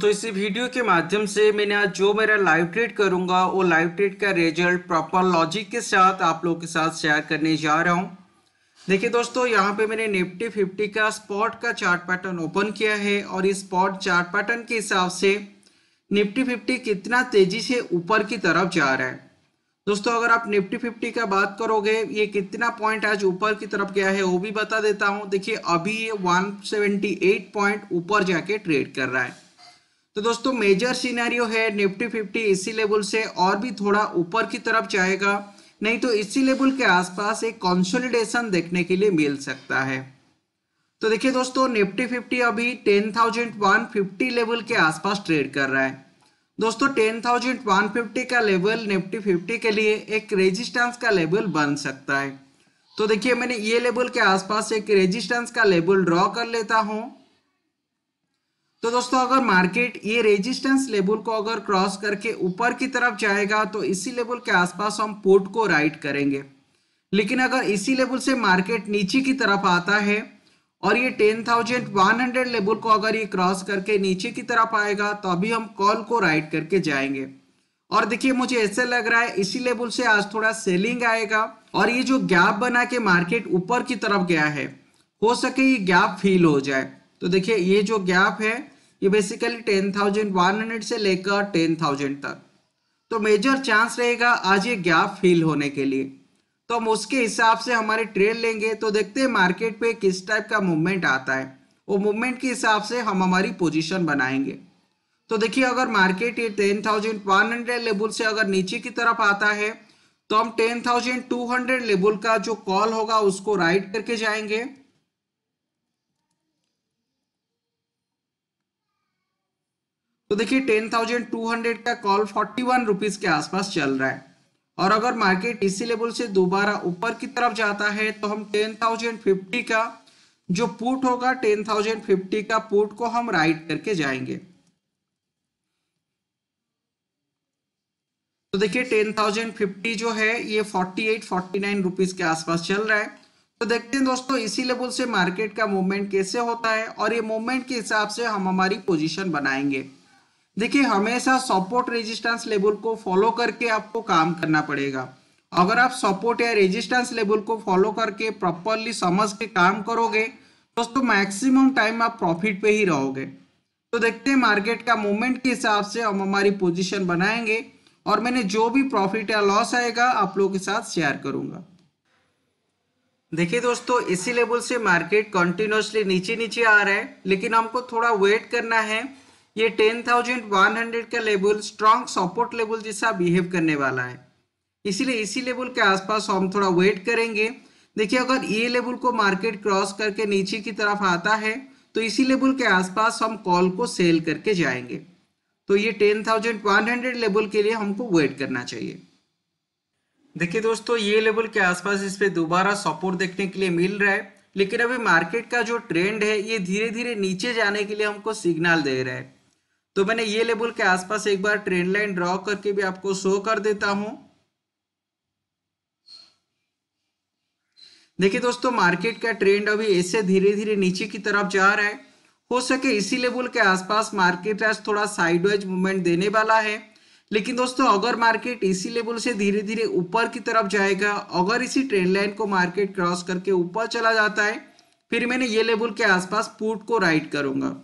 दोस्तों इसी वीडियो के माध्यम से मैंने आज जो मेरा लाइव ट्रेड करूंगा वो लाइव ट्रेड का रिजल्ट प्रॉपर लॉजिक के साथ आप लोगों के साथ शेयर करने जा रहा हूं देखिए दोस्तों यहाँ पे मैंने निफ्टी फिफ्टी का स्पॉट का चार्ट पैटर्न ओपन किया है और इस स्पॉट चार्ट पैटर्न के हिसाब से निफ्टी फिफ्टी कितना तेजी से ऊपर की तरफ जा रहा है दोस्तों अगर आप निफ्टी फिफ्टी का बात करोगे ये कितना पॉइंट आज ऊपर की तरफ गया है वो भी बता देता हूँ देखिए अभी ये वन पॉइंट ऊपर जाके ट्रेड कर रहा है तो दोस्तों मेजर सिनेरियो है निफ्टी फिफ्टी इसी लेवल से और भी थोड़ा ऊपर की तरफ जाएगा नहीं तो इसी लेवल के आसपास एक कंसोलिडेशन देखने के लिए मिल सकता है तो देखिए दोस्तों निफ्टी फिफ्टी अभी ten thousand one fifty level के आसपास ट्रेड कर रहा है दोस्तों टेन थाउजेंड वन फिफ्टी का लेवल निफ्टी फिफ्टी के लिए एक रेजिस्टेंस का लेवल बन सकता है तो देखिए मैंने ये लेवल के आसपास एक रेजिस्टेंस का लेवल ड्रॉ कर लेता हूँ तो दोस्तों अगर मार्केट ये रेजिस्टेंस लेवल को अगर क्रॉस करके ऊपर की तरफ जाएगा तो इसी लेवल के आसपास हम पोर्ट को राइट करेंगे लेकिन अगर इसी लेवल से मार्केट नीचे की तरफ आता है और ये ten thousand one hundred level को अगर ये क्रॉस करके नीचे की तरफ आएगा तो अभी हम कॉल को राइट करके जाएंगे और देखिए मुझे ऐसे लग रहा है इसी लेवल से आज थोड़ा सेलिंग आएगा और ये जो गैप बना के मार्केट ऊपर की तरफ गया है हो सके ये गैप फील हो जाए तो देखिए ये जो गैप है ये basically ten thousand one hundred से लेकर टेन थाउजेंड तक तो मेजर चांस रहेगा आज ये गैप फिल होने के लिए तो हम उसके हिसाब से हमारे ट्रेड लेंगे तो देखते हैं मार्केट पे किस टाइप का मूवमेंट आता है वो मूवमेंट के हिसाब से हम हमारी पोजिशन बनाएंगे तो देखिए अगर मार्केट ये ten thousand one hundred level से अगर नीचे की तरफ आता है तो हम ten thousand two hundred level का जो कॉल होगा उसको राइट करके जाएंगे तो देखिए टेन थाउजेंड टू हंड्रेड का कॉल फोर्टी वन रुपीज के आसपास चल रहा है और अगर मार्केट इसी लेवल से दोबारा ऊपर की तरफ जाता है तो हम टेन थाउजेंड फिफ्टी का जो पुट होगा टेन थाउजेंड फिफ्टी का पुट को हम राइट करके जाएंगे तो देखिए टेन थाउजेंड फिफ्टी जो है ये forty eight forty nine rupees के आसपास चल रहा है तो देखते हैं दोस्तों इसी लेवल से मार्केट का मूवमेंट कैसे होता है और ये मूवमेंट के हिसाब से हम हमारी पोजिशन बनाएंगे देखिए हमेशा सपोर्ट रेजिस्टेंस लेवल को फॉलो करके आपको काम करना पड़ेगा अगर आप सपोर्ट या रेजिस्टेंस लेवल को फॉलो करके प्रॉपरली समझ के काम करोगे दोस्तों मैक्सिमम टाइम आप प्रॉफिट पे ही रहोगे तो देखते हैं मार्केट का मूवमेंट के हिसाब से हम हमारी पोजिशन बनाएंगे और मैंने जो भी प्रॉफिट या लॉस आएगा आप लोगों के साथ शेयर करूंगा देखिए दोस्तों इसी लेवल से मार्केट कंटिन्यूसली नीचे नीचे आ रहा है लेकिन हमको थोड़ा वेट करना है ये 10,100 का लेवल स्ट्रांग सपोर्ट लेवल जैसा बिहेव करने वाला है इसीलिए इसी लेवल के आसपास हम थोड़ा वेट करेंगे देखिए अगर ये लेवल को मार्केट क्रॉस करके नीचे की तरफ आता है तो इसी लेवल के आसपास हम कॉल को सेल करके जाएंगे तो ये 10,100 लेवल के लिए हमको वेट करना चाहिए देखिए दोस्तों ये लेवल के आसपास इस पर दोबारा सपोर्ट देखने के लिए मिल रहा है लेकिन अभी मार्केट का जो ट्रेंड है ये धीरे धीरे नीचे जाने के लिए हमको सिग्नल दे रहा है तो मैंने ये लेवल के आसपास एक बार ट्रेंड लाइन ड्रॉ करके भी आपको शो कर देता हूं देखिए दोस्तों मार्केट का ट्रेंड अभी ऐसे धीरे धीरे नीचे की तरफ जा रहा है हो सके इसी लेवल के आसपास मार्केट आज थोड़ा साइडवाइज मूवमेंट देने वाला है लेकिन दोस्तों अगर मार्केट इसी लेवल से धीरे धीरे ऊपर की तरफ जाएगा अगर इसी ट्रेंड लाइन को मार्केट क्रॉस करके ऊपर चला जाता है फिर मैंने ये लेवल के आसपास पुट को राइट करूंगा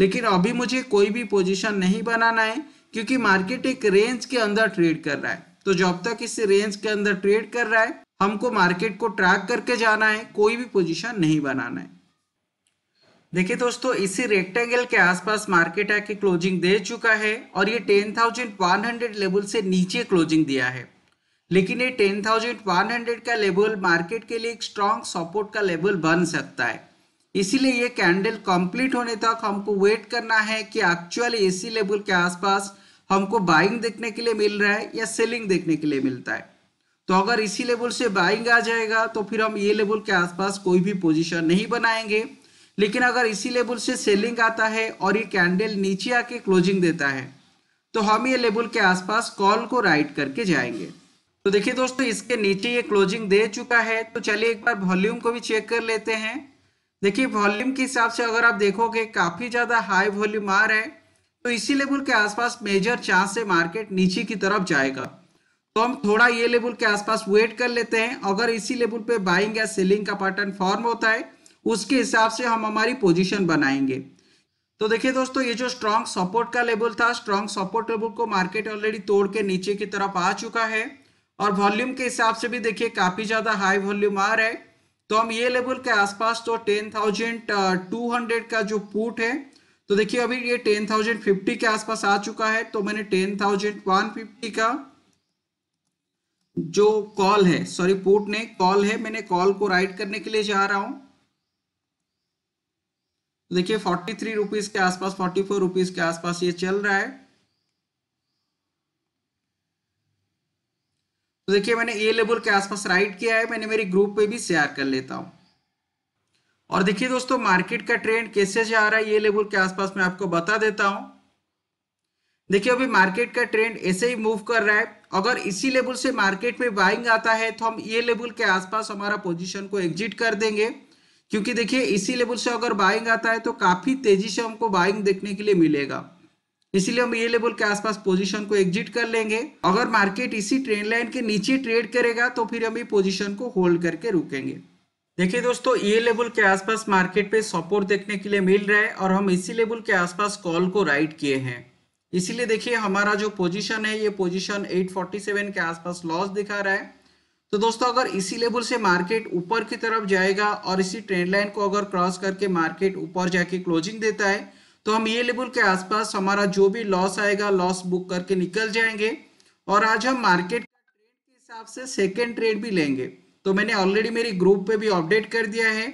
लेकिन अभी मुझे कोई भी पोजीशन नहीं बनाना है क्योंकि मार्केट एक रेंज के अंदर ट्रेड कर रहा है तो जब तक इस रेंज के अंदर ट्रेड कर रहा है हमको मार्केट को ट्रैक करके जाना है कोई भी पोजीशन नहीं बनाना है देखिए दोस्तों इसी रेक्टेंगल के आसपास मार्केट आके क्लोजिंग दे चुका है और ये ten thousand one hundred level से नीचे क्लोजिंग दिया है लेकिन ये टेन थाउजेंड वन हंड्रेड का लेवल मार्केट के लिए एक स्ट्रॉन्ग सपोर्ट का लेवल बन सकता है इसीलिए ये कैंडल कंप्लीट होने तक हमको वेट करना है कि एक्चुअली इसी लेवल के आसपास हमको बाइंग देखने के लिए मिल रहा है या सेलिंग देखने के लिए मिलता है तो अगर इसी लेवल से बाइंग आ जाएगा तो फिर हम ये लेवल के आसपास कोई भी पोजीशन नहीं बनाएंगे लेकिन अगर इसी लेवल से सेलिंग आता है और ये कैंडल नीचे आके क्लोजिंग देता है तो हम ये लेवल के आसपास कॉल को राइट करके जाएंगे तो देखिए दोस्तों इसके नीचे ये क्लोजिंग दे चुका है तो चलिए एक बार वॉल्यूम को भी चेक कर लेते हैं देखिए वॉल्यूम के हिसाब से अगर आप देखोगे काफ़ी ज़्यादा हाई वॉल्यूम आ रहा है तो इसी लेवल के आसपास मेजर चांस से मार्केट नीचे की तरफ जाएगा तो हम थोड़ा ये लेवल के आसपास वेट कर लेते हैं अगर इसी लेवल पे बाइंग या सेलिंग का पैटर्न फॉर्म होता है उसके हिसाब से हम हमारी पोजीशन बनाएंगे तो देखिए दोस्तों ये जो स्ट्रांग सपोर्ट का लेवल था स्ट्रॉन्ग सपोर्ट लेवल को मार्केट ऑलरेडी तोड़ के नीचे की तरफ आ चुका है और वॉल्यूम के हिसाब से भी देखिए काफ़ी ज़्यादा हाई वॉल्यूम आ रहा है तो हम ये लेवल के आसपास तो टेन थाउजेंड टू हंड्रेड का जो पुट है तो देखिए अभी ये टेन थाउजेंड फिफ्टी के आसपास आ चुका है तो मैंने टेन थाउजेंड वन फिफ्टी का जो कॉल है सॉरी पुट ने कॉल है मैंने कॉल को राइट करने के लिए जा रहा हूं देखिए फोर्टी थ्री रुपीज के आसपास फोर्टी फोर रुपीज के आसपास ये चल रहा है देखिए मैंने ए लेवल के आसपास राइट किया है मैंने मेरी ग्रुप पे भी शेयर कर लेता हूँ और देखिए दोस्तों मार्केट का ट्रेंड कैसे जा रहा है ए लेवल के आसपास मैं आपको बता देता हूँ देखिए अभी मार्केट का ट्रेंड ऐसे ही मूव कर रहा है अगर इसी लेवल से मार्केट में बाइंग आता है तो हम ये लेवल के आसपास हमारा पोजिशन को एग्जिट कर देंगे क्योंकि देखिए इसी लेवल से अगर बाइंग आता है तो काफी तेजी से हमको बाइंग देखने के लिए मिलेगा इसीलिए हम ये लेवल के आसपास पोजीशन को एग्जिट कर लेंगे अगर मार्केट इसी ट्रेंड लाइन के नीचे ट्रेड करेगा तो फिर हम ये पोजीशन को होल्ड करके रुकेंगे देखिए दोस्तों ये लेवल के आसपास मार्केट पे सपोर्ट देखने के लिए मिल रहा है और हम इसी लेवल के आसपास कॉल को राइट किए हैं इसीलिए देखिए हमारा जो पोजीशन है ये पोजिशन एट के आसपास लॉस दिखा रहा है तो दोस्तों अगर इसी लेवल से मार्केट ऊपर की तरफ जाएगा और इसी ट्रेंड लाइन को अगर क्रॉस करके मार्केट ऊपर जाके क्लोजिंग देता है तो हम ये लेवल के आसपास हमारा जो भी लॉस आएगा लॉस बुक करके निकल जाएंगे और आज हम मार्केट के हिसाब से सेकेंड ट्रेड भी लेंगे तो मैंने ऑलरेडी मेरी ग्रुप पे भी अपडेट कर दिया है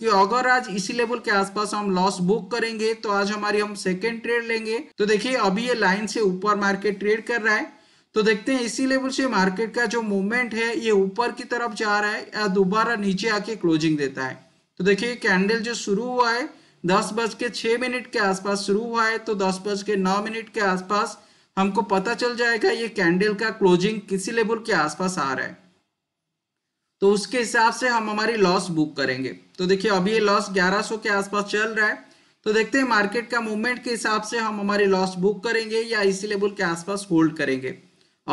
कि अगर आज इसी लेवल के आसपास हम लॉस बुक करेंगे तो आज हमारी हम सेकेंड ट्रेड लेंगे तो देखिए अभी ये लाइन से ऊपर मार्केट ट्रेड कर रहा है तो देखते हैं इसी लेवल से मार्केट का जो मूवमेंट है ये ऊपर की तरफ जा रहा है या दोबारा नीचे आके क्लोजिंग देता है तो देखिए कैंडल जो शुरू हुआ है दस बज के छह मिनट के आसपास शुरू हुआ है तो दस बज के नौ मिनट के आसपास हमको पता चल जाएगा ये कैंडल का क्लोजिंग किसी लेवल के आसपास आ रहा है तो उसके हिसाब से हम हमारी लॉस बुक करेंगे तो देखिए अभी ये लॉस 1100 के आसपास चल रहा है तो देखते हैं मार्केट का मूवमेंट के हिसाब से हम हमारी लॉस बुक करेंगे या इसी लेवल के आसपास होल्ड करेंगे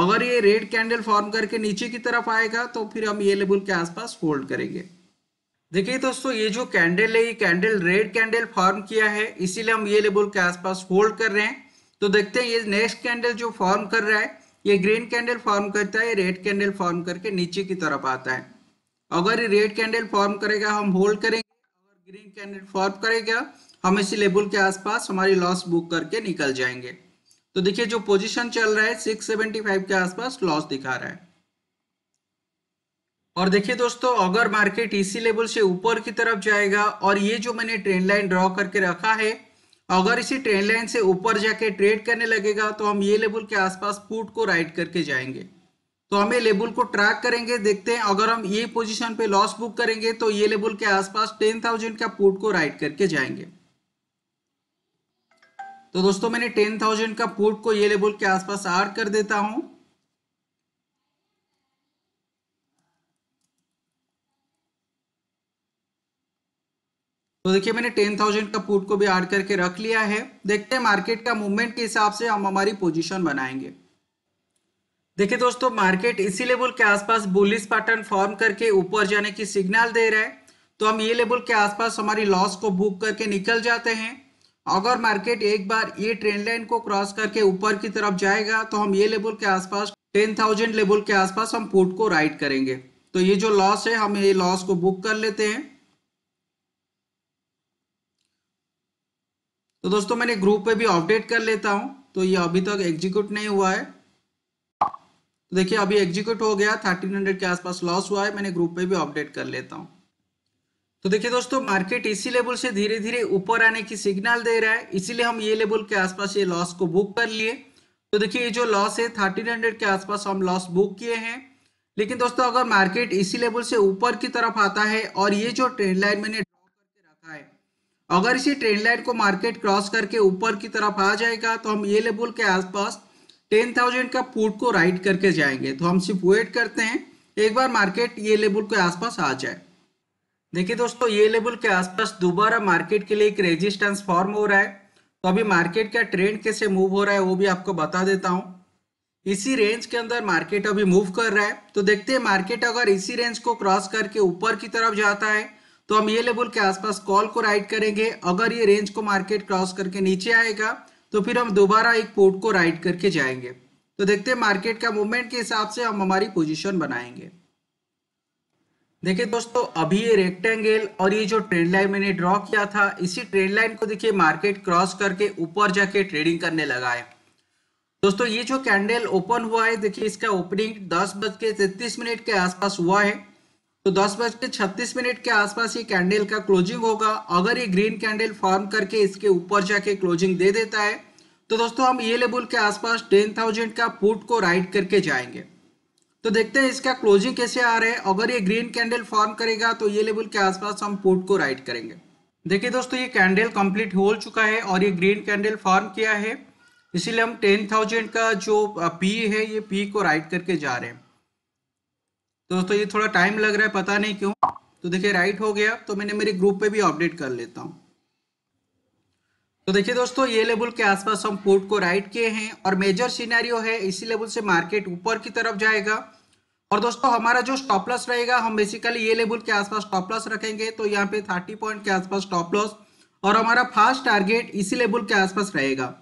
अगर ये रेड कैंडल फॉर्म करके नीचे की तरफ आएगा तो फिर हम ये लेवल के आसपास होल्ड करेंगे देखिए दोस्तों ये जो कैंडल है ये कैंडल रेड कैंडल फॉर्म किया है इसीलिए हम ये लेवल के आसपास होल्ड कर रहे हैं तो देखते हैं ये नेक्स्ट कैंडल जो फॉर्म कर रहा है ये ग्रीन कैंडल फॉर्म करता है रेड कैंडल फॉर्म करके नीचे की तरफ आता है अगर ये रेड कैंडल फॉर्म करेगा हम होल्ड करेंगे अगर ग्रीन कैंडल फॉर्म करेगा हम इसी लेवल के आसपास हमारी लॉस बुक करके निकल जाएंगे तो देखिए जो पोजीशन चल रहा है 675 के आसपास लॉस दिखा रहा है और देखिए दोस्तों अगर मार्केट इसी लेवल से ऊपर की तरफ जाएगा और ये जो मैंने ट्रेंड लाइन ड्रॉ करके रखा है अगर इसी ट्रेंड लाइन से ऊपर जाके ट्रेड करने लगेगा तो हम ये लेवल के आसपास पुट को राइट करके जाएंगे तो हमें लेवल को ट्रैक करेंगे देखते हैं अगर हम ये पोजीशन पे लॉस बुक करेंगे तो ये लेवल के आसपास टेन थाउजेंड का पुट को राइट करके जाएंगे तो दोस्तों मैंने टेन थाउजेंड का पुट को ये लेवल के आसपास आर कर देता हूं तो देखिए मैंने टेन थाउजेंड का पुट को भी ऐड करके रख लिया है देखते हैं मार्केट का मूवमेंट के हिसाब से हम हमारी पोजीशन बनाएंगे देखिए दोस्तों मार्केट इसी लेवल के आसपास बुलिस पैटर्न फॉर्म करके ऊपर जाने की सिग्नल दे रहा है तो हम ये लेवल के आसपास हमारी लॉस को बुक करके निकल जाते हैं अगर मार्केट एक बार ये ट्रेंड लाइन को क्रॉस करके ऊपर की तरफ जाएगा तो हम ये लेवल के आसपास टेन थाउजेंड लेवल के आसपास हम पुट को राइट करेंगे तो ये जो लॉस है हम ये लॉस को बुक कर लेते हैं तो दोस्तों मैंने ग्रुप पे भी अपडेट कर लेता हूं तो ये अभी तक एग्जीक्यूट नहीं हुआ है तो देखिए अभी एग्जीक्यूट हो गया 1300 के आसपास लॉस हुआ है मैंने ग्रुप पे भी अपडेट कर लेता हूं तो देखिए दोस्तों मार्केट इसी लेवल से धीरे धीरे ऊपर आने की सिग्नल दे रहा है इसीलिए हम ये लेवल के आसपास ये लॉस को बुक कर लिए तो देखिए ये जो लॉस है थर्टीन के आसपास हम लॉस बुक किए हैं लेकिन दोस्तों अगर मार्केट इसी लेवल से ऊपर की तरफ आता है और ये जो ट्रेंड लाइन मैंने अगर इसी ट्रेंड लाइन को मार्केट क्रॉस करके ऊपर की तरफ आ जाएगा तो हम ये लेवल के आसपास टेन थाउजेंड का पुट को राइट करके जाएंगे तो हम सिर्फ वेट करते हैं एक बार मार्केट ये लेवल के आसपास आ जाए देखिए दोस्तों ये लेवल के आसपास दोबारा मार्केट के लिए एक रेजिस्टेंस फॉर्म हो रहा है तो अभी मार्केट का ट्रेंड कैसे मूव हो रहा है वो भी आपको बता देता हूँ इसी रेंज के अंदर मार्केट अभी मूव कर रहा है तो देखते हैं मार्केट अगर इसी रेंज को क्रॉस करके ऊपर की तरफ जाता है तो हम ये लेवल के आसपास कॉल को राइड करेंगे अगर ये रेंज को मार्केट क्रॉस करके नीचे आएगा तो फिर हम दोबारा एक पोर्ट को राइट करके जाएंगे तो देखते हैं मार्केट का मूवमेंट के हिसाब से हम हमारी पोजीशन बनाएंगे देखिए दोस्तों अभी ये रेक्टेंगल और ये जो ट्रेंड लाइन मैंने ड्रॉ किया था इसी ट्रेंड लाइन को देखिए मार्केट क्रॉस करके ऊपर जाके ट्रेडिंग करने लगा है दोस्तों ये जो कैंडल ओपन हुआ है देखिए इसका ओपनिंग दस बज के तैतीस मिनट के आसपास हुआ है तो दस बज के छत्तीस मिनट के आसपास ये कैंडल का क्लोजिंग होगा अगर ये ग्रीन कैंडल फॉर्म करके इसके ऊपर जाके क्लोजिंग दे देता है तो दोस्तों हम ये लेवल के आसपास टेन थाउजेंड का पुट को राइड करके जाएंगे तो देखते हैं इसका क्लोजिंग कैसे आ रहा है अगर ये ग्रीन कैंडल फॉर्म करेगा तो ये लेवल के आसपास हम पुट को राइड करेंगे देखिए दोस्तों ये कैंडल कंप्लीट हो चुका है और ये ग्रीन कैंडल फॉर्म किया है इसीलिए हम टेन थाउजेंड का जो पी है ये पी को राइड करके जा रहे हैं तो दोस्तों ये थोड़ा टाइम लग रहा है पता नहीं क्यों तो देखिए राइट हो गया तो मैंने मेरे ग्रुप पे भी अपडेट कर लेता हूँ तो देखिए दोस्तों ये लेवल के आसपास हम पोर्ट को राइट किए हैं और मेजर सीनारियो है इसी लेवल से मार्केट ऊपर की तरफ जाएगा और दोस्तों हमारा जो स्टॉप लॉस रहेगा हम बेसिकली ये लेवल के आसपास स्टॉप लॉस रखेंगे तो यहाँ पे थर्टी पॉइंट के आसपास स्टॉप लॉस और हमारा फास्ट टारगेट इसी लेवल के आसपास रहेगा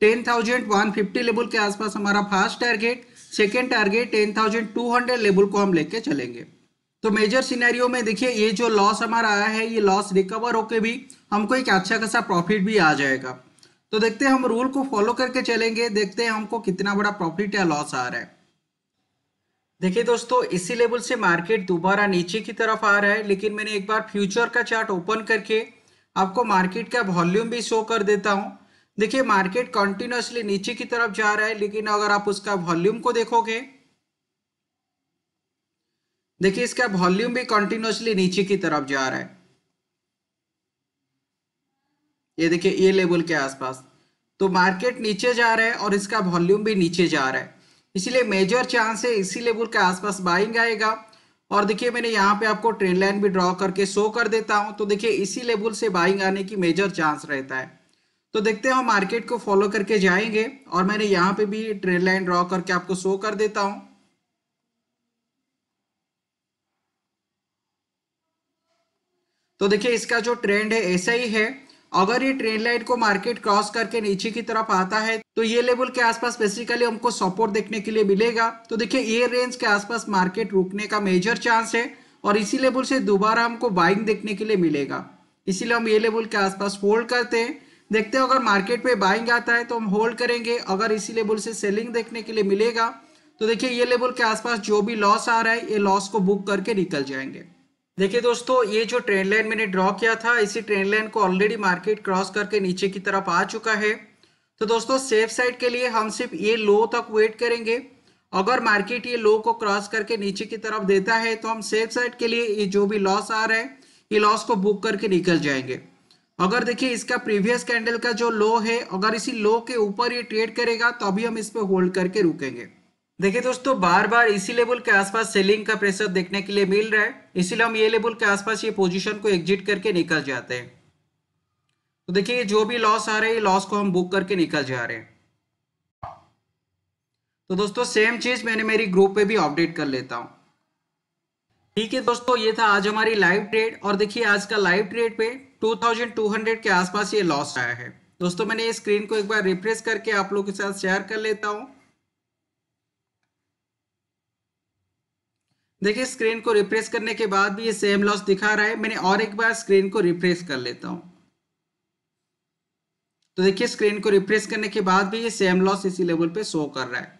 ten thousand one fifty level के आसपास हमारा first target second target ten thousand two hundred level को हम लेके चलेंगे तो मेजर सिनेरियो में देखिए ये जो लॉस हमारा आया है ये लॉस रिकवर होके भी हमको एक अच्छा खासा प्रॉफिट भी आ जाएगा तो देखते हैं हम रूल को फॉलो करके चलेंगे देखते हैं हमको कितना बड़ा प्रॉफिट या लॉस आ रहा है देखिए दोस्तों इसी लेवल से मार्केट दोबारा नीचे की तरफ आ रहा है लेकिन मैंने एक बार फ्यूचर का चार्ट ओपन करके आपको मार्केट का वॉल्यूम भी शो कर देता हूँ देखिए मार्केट कंटिन्यूसली नीचे की तरफ जा रहा है लेकिन अगर आप उसका वॉल्यूम को देखोगे देखिए इसका वॉल्यूम भी कंटिन्यूसली नीचे की तरफ जा रहा है ये देखिए ये लेवल के आसपास तो मार्केट नीचे जा रहा है और इसका वॉल्यूम भी नीचे जा रहा है इसलिए मेजर चांस है इसी लेवल के आसपास बाइंग आएगा और देखिए मैंने यहाँ पे आपको ट्रेंड लाइन भी ड्रॉ करके शो कर देता हूं तो देखिए इसी लेवल से बाइंग आने की मेजर चांस रहता है तो देखते हैं हम मार्केट को फॉलो करके जाएंगे और मैंने यहाँ पे भी ट्रेड लाइन ड्रॉ करके आपको शो कर देता हूं तो देखिए इसका जो ट्रेंड है ऐसा ही है अगर ये ट्रेंड लाइन को मार्केट क्रॉस करके नीचे की तरफ आता है तो ये लेवल के आसपास बेसिकली हमको सपोर्ट देखने के लिए मिलेगा तो देखिए ये रेंज के आसपास मार्केट रुकने का मेजर चांस है और इसी लेवल से दोबारा हमको बाइंग देखने के लिए मिलेगा इसीलिए हम ये लेवल के आसपास होल्ड करते हैं देखते हो अगर मार्केट में बाइंग आता है तो हम होल्ड करेंगे अगर इसी लेवल से सेलिंग देखने के लिए मिलेगा तो देखिए ये लेवल के आसपास जो भी लॉस आ रहा है ये लॉस को बुक करके निकल जाएंगे देखिए दोस्तों ये जो ट्रेंड लाइन मैंने ड्रॉ किया था इसी ट्रेंड लाइन को ऑलरेडी मार्केट क्रॉस करके नीचे की तरफ आ चुका है तो दोस्तों सेफ साइड के लिए हम सिर्फ ये लो तक वेट करेंगे अगर मार्केट ये लो को क्रॉस करके नीचे की तरफ देता है तो हम सेफ साइड के लिए ये जो भी लॉस आ रहा है ये लॉस को बुक करके निकल जाएंगे अगर देखिए इसका प्रीवियस कैंडल का जो लो है अगर इसी लो के ऊपर ये ट्रेड करेगा तो अभी हम इस पर होल्ड करके रुकेंगे देखिए दोस्तों बार बार इसी लेवल के आसपास सेलिंग का प्रेशर देखने के लिए मिल रहा है इसीलिए हम ये लेवल के आसपास ये पोजीशन को एग्जिट करके निकल जाते हैं तो देखिए जो भी लॉस आ रहे हैं लॉस को हम बुक करके निकल जा रहे हैं तो दोस्तों सेम चीज मैंने मेरी ग्रुप पे भी अपडेट कर लेता हूँ ठीक है दोस्तों ये था आज हमारी लाइव ट्रेड और देखिए आज का लाइव ट्रेड पे 2200 के आसपास ये लॉस आया है दोस्तों मैंने स्क्रीन को एक बार रिफ्रेश करके आप लोग के साथ शेयर कर लेता हूं देखिए स्क्रीन को रिफ्रेश करने के बाद भी ये सेम लॉस दिखा रहा है मैंने और एक बार स्क्रीन को रिफ्रेश कर लेता हूं तो देखिए स्क्रीन को रिफ्रेश करने के बाद भी ये सेम लॉस इसी लेवल पे शो कर रहा है